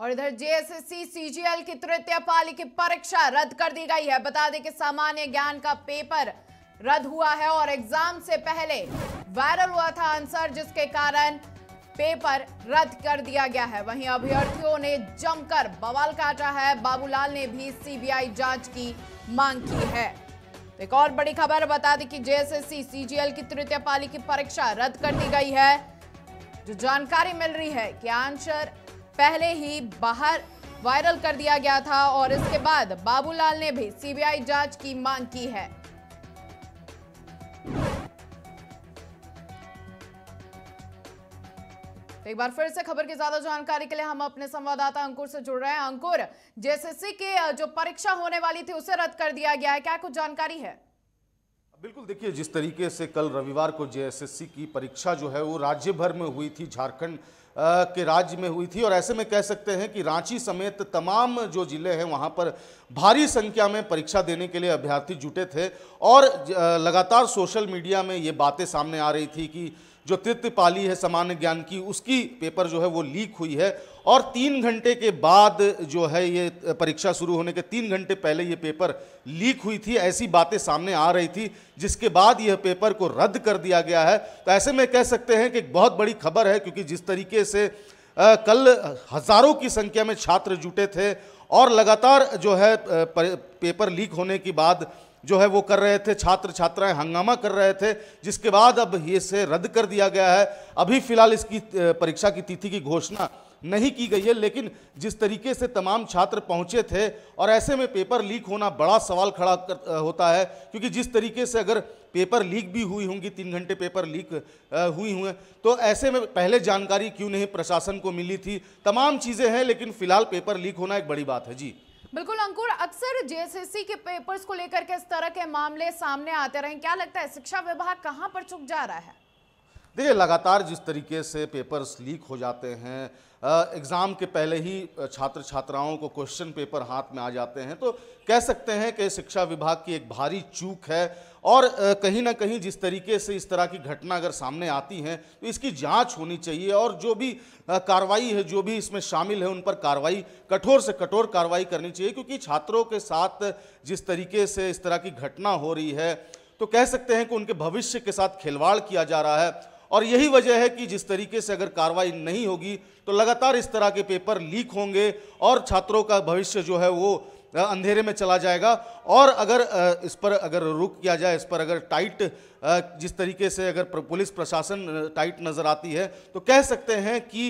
और इधर JSSC CGL की तृतीय पाली की परीक्षा रद्द कर दी गई है बता दें कि सामान्य ज्ञान का पेपर रद्द हुआ है और एग्जाम से पहले वायरल हुआ था आंसर जिसके कारण पेपर रद्द कर दिया गया है वहीं अभ्यर्थियों ने जमकर बवाल काटा है बाबूलाल ने भी सीबीआई जांच की मांग की है तो एक और बड़ी खबर बता दी कि जेएसएससी सीजीएल की तृतीय पाली की परीक्षा रद्द कर दी गई है जो जानकारी मिल रही है कि आंसर पहले ही बाहर वायरल कर दिया गया था और इसके बाद बाबूलाल ने भी सीबीआई जांच की मांग की है तो एक बार फिर से खबर की ज्यादा जानकारी के लिए हम अपने संवाददाता अंकुर से जुड़ रहे हैं अंकुर जेएसएससी की जो परीक्षा होने वाली थी उसे रद्द कर दिया गया है क्या कुछ जानकारी है बिल्कुल देखिए जिस तरीके से कल रविवार को जेएसएससी की परीक्षा जो है वो राज्य भर में हुई थी झारखंड के राज्य में हुई थी और ऐसे में कह सकते हैं कि रांची समेत तमाम जो ज़िले हैं वहाँ पर भारी संख्या में परीक्षा देने के लिए अभ्यर्थी जुटे थे और लगातार सोशल मीडिया में ये बातें सामने आ रही थी कि जो तृतीय पाली है सामान्य ज्ञान की उसकी पेपर जो है वो लीक हुई है और तीन घंटे के बाद जो है ये परीक्षा शुरू होने के तीन घंटे पहले ये पेपर लीक हुई थी ऐसी बातें सामने आ रही थी जिसके बाद यह पेपर को रद्द कर दिया गया है तो ऐसे में कह सकते हैं कि एक बहुत बड़ी खबर है क्योंकि जिस तरीके से आ, कल हज़ारों की संख्या में छात्र जुटे थे और लगातार जो है पेपर लीक होने के बाद जो है वो कर रहे थे छात्र छात्राएं हंगामा कर रहे थे जिसके बाद अब इसे रद्द कर दिया गया है अभी फिलहाल इसकी परीक्षा की तिथि की घोषणा नहीं की गई है लेकिन जिस तरीके से तमाम छात्र पहुंचे थे और ऐसे में पेपर लीक होना बड़ा सवाल खड़ा कर, होता है क्योंकि जिस तरीके से अगर पेपर लीक भी हुई होंगी तीन घंटे पेपर लीक हुई हुए तो ऐसे में पहले जानकारी क्यों नहीं प्रशासन को मिली थी तमाम चीज़ें हैं लेकिन फिलहाल पेपर लीक होना एक बड़ी बात है जी बिल्कुल अंकुर अक्सर जेएसएससी के पेपर्स को लेकर के इस तरह के मामले सामने आते रहे क्या लगता है शिक्षा विभाग कहाँ पर चुक जा रहा है देखिए लगातार जिस तरीके से पेपर्स लीक हो जाते हैं एग्ज़ाम के पहले ही छात्र छात्राओं को क्वेश्चन पेपर हाथ में आ जाते हैं तो कह सकते हैं कि शिक्षा विभाग की एक भारी चूक है और कहीं ना कहीं जिस तरीके से इस तरह की घटना अगर सामने आती है तो इसकी जांच होनी चाहिए और जो भी कार्रवाई है जो भी इसमें शामिल है उन पर कार्रवाई कठोर से कठोर कार्रवाई करनी चाहिए क्योंकि छात्रों के साथ जिस तरीके से इस तरह की घटना हो रही है तो कह सकते हैं कि उनके भविष्य के साथ खिलवाड़ किया जा रहा है और यही वजह है कि जिस तरीके से अगर कार्रवाई नहीं होगी तो लगातार इस तरह के पेपर लीक होंगे और छात्रों का भविष्य जो है वो अंधेरे में चला जाएगा और अगर इस पर अगर रुक किया जाए इस पर अगर टाइट जिस तरीके से अगर पुलिस प्रशासन टाइट नज़र आती है तो कह सकते हैं कि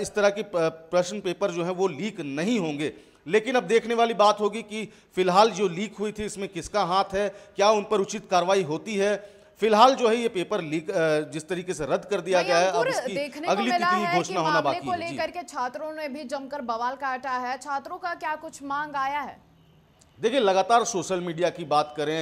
इस तरह के प्रश्न पेपर जो है वो लीक नहीं होंगे लेकिन अब देखने वाली बात होगी कि फिलहाल जो लीक हुई थी इसमें किसका हाथ है क्या उन पर उचित कार्रवाई होती है फिलहाल जो है ये पेपर लीक जिस तरीके से रद्द कर दिया गया है अब इसकी अगली तिथि की घोषणा होना बाकी है लेकर के छात्रों ने भी जमकर बवाल काटा है छात्रों का क्या कुछ मांग आया है देखिए लगातार सोशल मीडिया की बात करें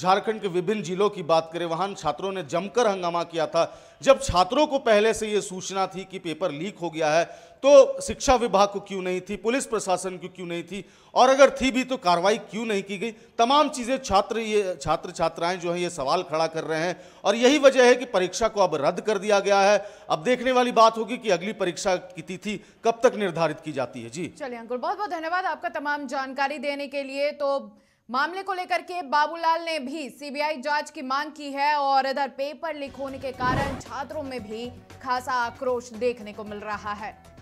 झारखंड के विभिन्न जिलों की बात करें वहां छात्रों ने जमकर हंगामा किया था जब छात्रों को पहले से ये सूचना थी कि पेपर लीक हो गया है तो शिक्षा विभाग को क्यों नहीं थी पुलिस प्रशासन को क्यों नहीं थी और अगर थी भी तो कार्रवाई क्यों नहीं की गई तमाम चीज़ें छात्र ये छात्र छात्राएं जो हैं ये सवाल खड़ा कर रहे हैं और यही वजह है कि परीक्षा को अब रद्द कर दिया गया है अब देखने वाली बात होगी कि अगली परीक्षा की तिथि कब तक निर्धारित की जाती है जी चलिए अंकुर बहुत बहुत धन्यवाद आपका तमाम जानकारी देने के लिए तो मामले को लेकर के बाबूलाल ने भी सीबीआई जांच की मांग की है और इधर पेपर लीक होने के कारण छात्रों में भी खासा आक्रोश देखने को मिल रहा है